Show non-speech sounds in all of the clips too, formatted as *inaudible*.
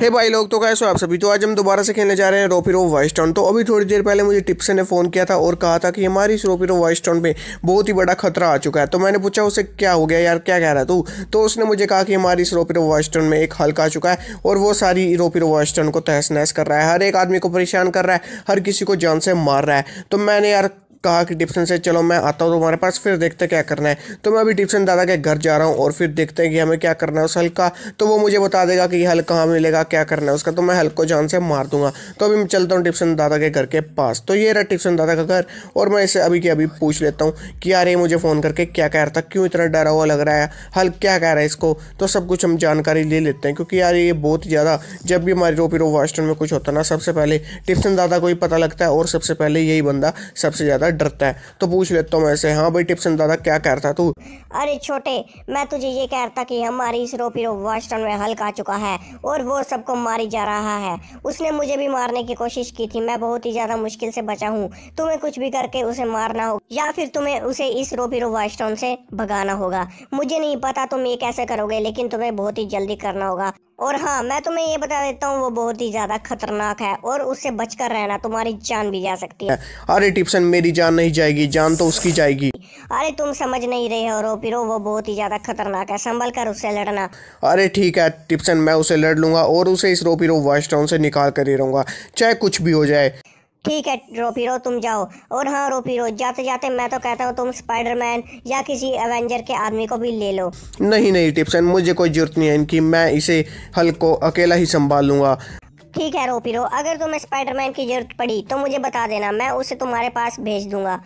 हे hey भाई लोग तो कैसे हो आप सभी तो आज हम दोबारा से खेलने जा रहे हैं रोपिरो वाइस टाउन तो अभी थोड़ी देर पहले मुझे टिप्स ने फ़ोन किया था और कहा था कि हमारी इस रोपी वाइस टाउन पर बहुत ही बड़ा खतरा आ चुका है तो मैंने पूछा उसे क्या हो गया यार क्या कह रहा तू तो उसने मुझे कहा कि हमारी इस रोपिरो वाइस टाउन में एक हल्का आ चुका है और वो सारी रोपिरो वाइस टाउन को तहस नहस कर रहा है हर एक आदमी को परेशान कर रहा है हर किसी को जान से मार रहा है तो मैंने यार कहा कि डिप्सन से चलो मैं आता हूँ तुम्हारे पास फिर देखते क्या करना है तो मैं अभी डिप्सन दादा के घर जा रहा हूँ और फिर देखते हैं कि हमें क्या करना है उस हल्क का तो वो मुझे बता देगा कि हल कहाँ मिलेगा क्या करना है उसका तो मैं हल्क को जान से मार दूंगा तो अभी मैं चलता हूँ डिप्सन दादा के घर के पास तो ये रहा टिप्सन दादा का घर और मैं इसे अभी के अभी पूछ लेता हूँ कि यार ये मुझे फ़ोन करके क्या कह रहा था क्यों इतना डरा हुआ लग रहा है हल्क क्या कह रहा है इसको तो सब कुछ हम जानकारी ले लेते हैं क्योंकि यार ये बहुत ज़्यादा जब भी हमारे रोपी रो वास्टन में कुछ होता ना सबसे पहले टिप्सन दादा को ही पता लगता है और सबसे पहले यही बंदा सबसे ज़्यादा डरता है तो पूछ लेता हूँ मैं से हाँ भाई टिप्सन दादा क्या कह रहा था तू अरे छोटे मैं तुझे ये कह रहा था कि हमारी इस रोपी रो वास्टन में हल्क आ चुका है और वो सबको मारी जा रहा है उसने मुझे भी मारने की कोशिश की थी मैं बहुत ही ज़्यादा मुश्किल से बचा हूँ तुम्हें कुछ भी करके उसे मारना हो या फिर तुम्हें उसे इस रोपी रो वास्टन से भगाना होगा मुझे नहीं पता तुम ये कैसे करोगे लेकिन तुम्हें बहुत ही जल्दी करना होगा और हाँ मैं तुम्हें ये बता देता हूँ वो बहुत ही ज़्यादा खतरनाक है और उससे बचकर रहना तुम्हारी जान भी जा सकती है अरे टिप्सन मेरी जान नहीं जाएगी जान तो उसकी जाएगी अरे तुम समझ नहीं रहे हो रो वो बहुत ही ज़्यादा खतरनाक है संभल कर उससे लड़ना अरे ठीक है टिप्सन मैं उसे लड़ लूंगा और उसे इस रोपिरो वॉश टाउन से निकाल कर ही रहूंगा चाहे कुछ भी हो जाए ठीक है रोपीरो तुम जाओ और हाँ रोपीरो जाते जाते मैं तो कहता हूँ तुम स्पाइडरमैन या किसी एवेंजर के आदमी को भी ले लो नहीं नहीं टिप्सन मुझे कोई जरूरत नहीं है इनकी मैं इसे हल को अकेला ही संभाल लूंगा ठीक है रोपीरो अगर तुम्हें स्पाइडरमैन की जरूरत पड़ी तो मुझे बता देना मैं उसे तुम्हारे पास भेज दूंगा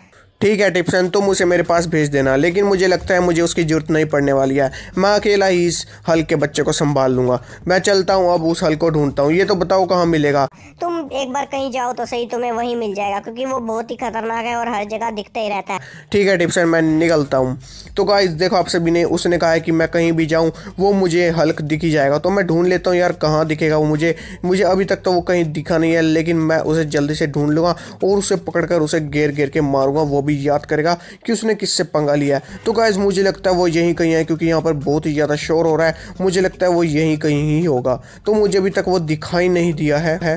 ठीक है टिप्सन तुम उसे मेरे पास भेज देना लेकिन मुझे लगता है मुझे उसकी ज़रूरत नहीं पड़ने वाली है मैं अकेला ही इस हल के बच्चे को संभाल लूँगा मैं चलता हूँ अब उस हल को ढूंढता हूँ ये तो बताओ कहाँ मिलेगा तुम एक बार कहीं जाओ तो सही तुम्हें वही मिल जाएगा क्योंकि वो बहुत ही खतरनाक है और हर जगह दिखता ही रहता है ठीक है टिप्सन मैं निकलता हूँ तो कहा देखो आप सभी ने उसने कहा है कि मैं कहीं भी जाऊँ वो मुझे हल्क दिखी जाएगा तो मैं ढूंढ लेता हूँ यार कहाँ दिखेगा वो मुझे मुझे अभी तक तो वो कहीं दिखा नहीं है लेकिन मैं उसे जल्दी से ढूंढ लूँगा और उसे पकड़ कर उसे घेर घेर के मारूंगा वो भी भी याद करेगा कि उसने किससे पंगा लिया है तो गाइज मुझे लगता है वो यहीं कहीं है क्योंकि यहाँ पर बहुत ही ज़्यादा शोर हो रहा है मुझे लगता है वो यहीं कहीं ही होगा तो मुझे अभी तक वो दिखाई नहीं दिया है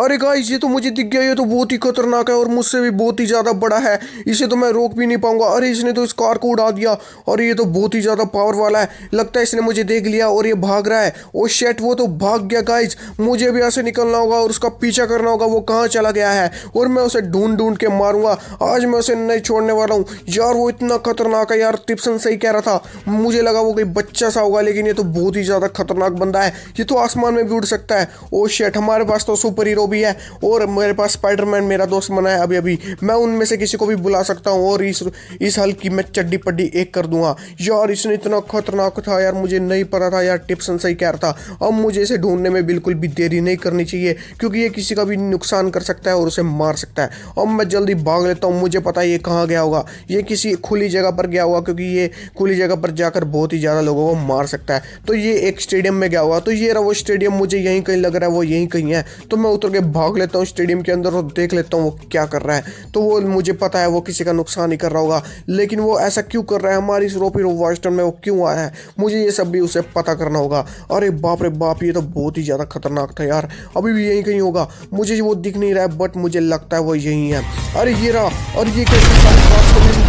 अरे गाइस ये तो मुझे दिख गया ये तो बहुत ही खतरनाक है और मुझसे भी बहुत ही ज़्यादा बड़ा है इसे तो मैं रोक भी नहीं पाऊंगा अरे इसने तो इस कार को उड़ा दिया और ये तो बहुत ही ज़्यादा पावर वाला है लगता है इसने मुझे देख लिया और ये भाग रहा है ओ शेट वो तो भाग गया गाइज मुझे भी यहाँ से निकलना होगा और उसका पीछा करना होगा वो कहाँ चला गया है और मैं उसे ढूंढ ढूंढ के मारूंगा आज मैं उसे नहीं छोड़ने वाला हूँ यार वो इतना खतरनाक है यार टिप्सन सही कह रहा था मुझे लगा वो कोई बच्चा सा होगा लेकिन ये तो बहुत ही ज़्यादा खतरनाक बंदा है ये तो आसमान में भी उड़ सकता है ओ शेट हमारे पास तो सुपर हीरो भी है और मेरे पास स्पाइडरमैन मेरा दोस्त बना है अभी अभी मैं उनमें से किसी को भी बुला सकता हूँ और इस इस हल की मैं चड्डी पड्डी एक कर दूंगा यार इसने इतना खतरनाक था यार मुझे नहीं पता था यार टिप्सन सही कह रहा था अब मुझे इसे ढूंढने में बिल्कुल भी देरी नहीं करनी चाहिए क्योंकि ये किसी का भी नुकसान कर सकता है और उसे मार सकता है अब मैं जल्दी भाग लेता हूँ मुझे पता है ये कहाँ गया होगा ये किसी खुली जगह पर गया होगा क्योंकि ये खुली जगह पर जाकर बहुत ही ज़्यादा लोगों को मार सकता है तो ये एक स्टेडियम में गया होगा तो ये रहा वो स्टेडियम मुझे यहीं कहीं लग रहा है वो यहीं कहीं है तो मैं उतर के के भाग लेता हूँ स्टेडियम के अंदर और देख लेता हूँ वो क्या कर रहा है तो वो मुझे पता है वो किसी का नुकसान ही कर रहा होगा लेकिन वो ऐसा क्यों कर रहा है हमारी इस रोपी रो वास्टन में वो क्यों आया है मुझे ये सब भी उसे पता करना होगा अरे बाप रे बाप ये तो बहुत ही ज़्यादा खतरनाक था यार अभी भी यहीं कहीं होगा मुझे वो दिख नहीं रहा है बट मुझे लगता है वो यहीं है अरे ये रहा और ये कैसे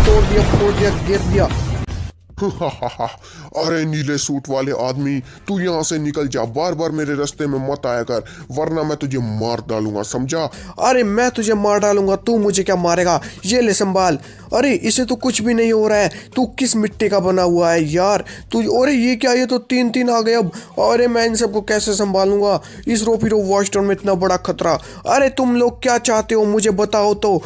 तोड़ दिया फोड़ दिया गिर दिया *laughs* अरे नीले सूट वाले आदमी तू यहाँ से निकल जा बार बार मेरे रास्ते में मत आया कर वरना मैं तुझे मार डालूंगा समझा अरे मैं तुझे मार डालूंगा तू मुझे क्या मारेगा ये ले संभाल अरे इसे तो कुछ भी नहीं हो रहा है तू किस मिट्टी का बना हुआ है यार तू अरे ये क्या ये तो तीन तीन आ गए अब अरे मैं इन सबको कैसे संभालूंगा इस रोपी रो वॉश में इतना बड़ा खतरा अरे तुम लोग क्या चाहते हो मुझे बताओ तो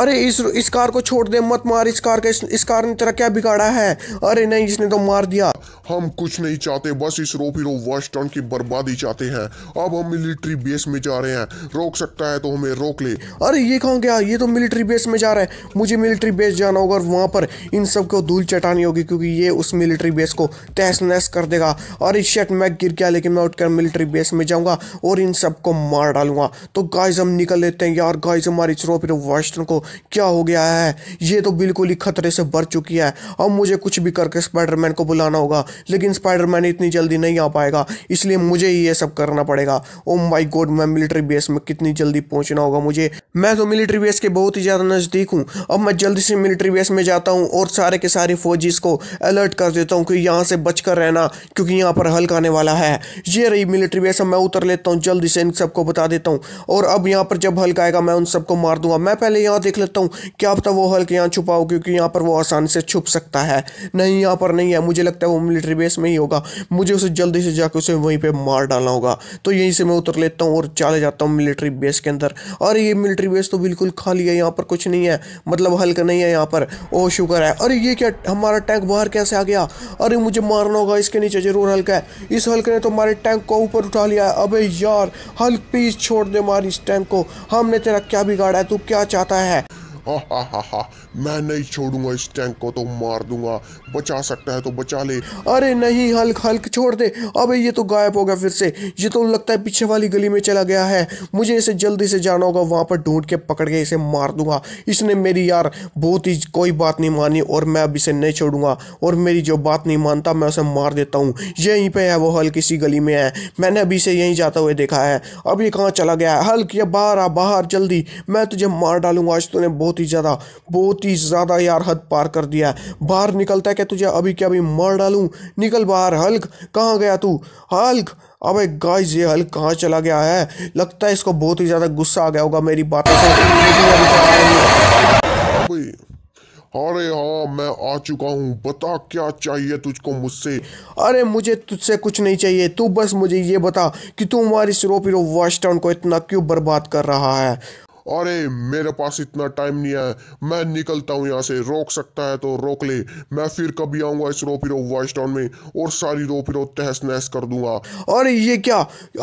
अरे इस इस कार को छोड़ दे मत मार इस कार का इस, इस कार ने तेरा क्या बिगाड़ा है अरे नहीं इसने तो मार दिया हम कुछ नहीं चाहते बस इस रोप हीरो वॉश की बर्बादी चाहते हैं अब हम मिलिट्री बेस में जा रहे हैं रोक सकता है तो हमें रोक ले अरे ये कहाँ गया ये तो मिलिट्री बेस में जा रहा है मुझे मिलिट्री बेस जाना होगा और वहाँ पर इन सब को धूल चटानी होगी क्योंकि ये उस मिलिट्री बेस को तहस नहस कर देगा अरे शेट शर्ट मैं गिर गया लेकिन मैं उठकर मिलिट्री बेस में जाऊँगा और इन सबको मार डालूंगा तो गाइज हम निकल लेते हैं यार गाइज हमारे इस रोप हीरो वॉश को क्या हो गया है ये तो बिल्कुल ही खतरे से भर चुकी है अब मुझे कुछ भी करके स्पाइडरमैन को बुलाना होगा लेकिन स्पाइडरमैन इतनी जल्दी नहीं आ पाएगा इसलिए मुझे ही ये सब करना पड़ेगा ओम माई गोड मैं मिलिट्री बेस में कितनी जल्दी पहुंचना होगा मुझे मैं तो मिलिट्री बेस के बहुत ही ज़्यादा नज़दीक हूँ अब मैं जल्दी से मिलिट्री बेस में जाता हूँ और सारे के सारे फौजीज को अलर्ट कर देता हूँ कि यहाँ से बचकर रहना क्योंकि यहाँ पर हल्क आने वाला है ये रही मिलिट्री बेस अब मैं उतर लेता हूँ जल्दी से इन सबको बता देता हूँ और अब यहाँ पर जब हल्क आएगा मैं उन सबको मार दूंगा मैं पहले यहाँ देख लेता हूँ क्या पता वो हल्के यहाँ छुपा हो क्योंकि यहाँ पर वो आसानी से छुप सकता है नहीं यहाँ पर नहीं है मुझे लगता है वो मिलिट्री बेस में ही होगा मुझे उसे जल्दी से जाकर उसे वहीं पर मार डालना होगा तो यहीं से मैं उतर लेता हूँ और चले जाता हूँ मिलिट्री बेस के अंदर और ये मिलिट्री बेस तो बिल्कुल खाली है यहाँ पर कुछ नहीं है मतलब हल्क नहीं है यहाँ पर ओ शुगर है अरे ये क्या हमारा टैंक बाहर कैसे आ गया अरे मुझे मारना होगा इसके नीचे जरूर हल्का है इस हल्के ने तो हमारे टैंक को ऊपर उठा लिया है अबे यार हल्क प्लीज़ छोड़ दे हमारी इस टैंक को हमने तेरा क्या बिगाड़ा है तू क्या चाहता है मैं नहीं छोड़ूंगा इस टैंक को तो मार दूंगा बचा सकता है तो बचा ले अरे नहीं हल्क हल्क छोड़ दे अबे ये तो गायब हो गया फिर से ये तो लगता है पीछे वाली गली में चला गया है मुझे इसे जल्दी से जाना होगा वहां पर ढूंढ के पकड़ के इसे मार दूंगा इसने मेरी यार बहुत ही कोई बात नहीं मानी और मैं अब इसे नहीं छोड़ूंगा और मेरी जो बात नहीं मानता मैं उसे मार देता हूँ यहीं पर है वो हल्क इसी गली में है मैंने अभी इसे यहीं जाता हुआ देखा है अब ये कहाँ चला गया है हल्क ये बाहर आ बाहर जल्दी मैं तुझे मार डालूंगा आज तूने बहुत बहुत ही ज़्यादा बहुत ही ज़्यादा यार हद पार कर दिया है बाहर निकलता है क्या तुझे अभी क्या अभी मर डालूँ निकल बाहर हल्क कहाँ गया तू हल्क अबे गाइस ये हल्क कहाँ चला गया है लगता है इसको बहुत ही ज़्यादा गुस्सा आ गया होगा मेरी बातों से अरे हाँ मैं आ चुका हूँ बता क्या चाहिए तुझको मुझसे अरे मुझे तुझसे कुछ नहीं चाहिए तू बस मुझे ये बता कि तू हमारी सिरोपिरो वॉश टाउन को इतना क्यों बर्बाद कर रहा है अरे मेरे पास इतना टाइम नहीं है मैं निकलता हूँ यहाँ से रोक सकता है तो रोक ले मैं फिर कभी आऊँगा इस रोपीरो वॉइस टाउन में और सारी रोपीरो तहस नहस कर दूंगा अरे ये क्या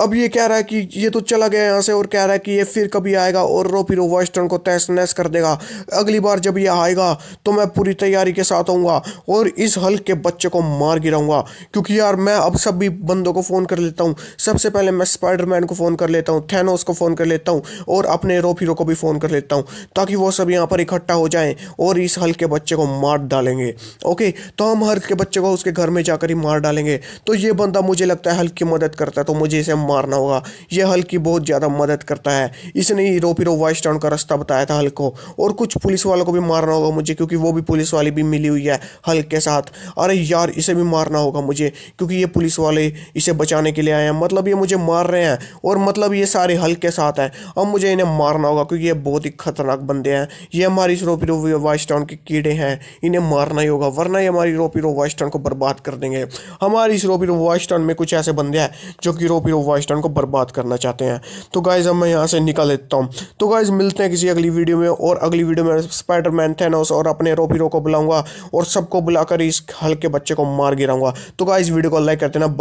अब ये कह रहा है कि ये तो चला गया यहाँ से और कह रहा है कि ये फिर कभी आएगा और रोपीरो वॉइस टाउन को तहस नहस कर देगा अगली बार जब ये आएगा तो मैं पूरी तैयारी के साथ आऊँगा और इस हल्क के बच्चे को मार गिराऊंगा क्योंकि यार मैं अब सभी बंदों को फ़ोन कर लेता हूँ सबसे पहले मैं स्पाइडरमैन को फ़ोन कर लेता हूँ थैनोस को फ़ोन कर लेता हूँ और अपने रोपीरो भाइयों को भी फ़ोन कर लेता हूँ ताकि वो सब यहाँ पर इकट्ठा हो जाए और इस हल्के बच्चे को मार डालेंगे ओके तो हम के बच्चे को उसके घर में जाकर ही मार डालेंगे तो ये बंदा मुझे लगता है की मदद करता है तो मुझे इसे मारना होगा ये हल्की बहुत ज़्यादा मदद करता है इसने ही रो वाइस टाउन का रास्ता बताया था हल को और कुछ पुलिस वालों को भी मारना होगा मुझे क्योंकि वो भी पुलिस वाली भी मिली हुई है हल के साथ अरे यार इसे भी मारना होगा मुझे क्योंकि ये पुलिस वाले इसे बचाने के लिए आए हैं मतलब ये मुझे मार रहे हैं और मतलब ये सारे हल के साथ हैं अब मुझे इन्हें मारना होगा होगा क्योंकि ये बहुत ही खतरनाक बंदे हैं ये हमारी रोपी रो वाइस टाउन के कीड़े हैं इन्हें मारना ही होगा वरना ये हमारी रोपी रो वाइस टाउन को बर्बाद कर देंगे हमारी इस रोपी रो वाइस टाउन में कुछ ऐसे बंदे हैं जो कि रोपी रो वाइस टाउन को बर्बाद करना चाहते हैं तो गाइज़ अब मैं यहाँ से निकाल लेता हूँ तो गाइज़ मिलते हैं किसी अगली वीडियो में और अगली वीडियो में स्पाइडरमैन थेनोस और अपने रोपी रो को बुलाऊंगा और सबको बुलाकर इस हल्के बच्चे को मार गिराऊंगा तो गाइज़ वीडियो को लाइक कर देना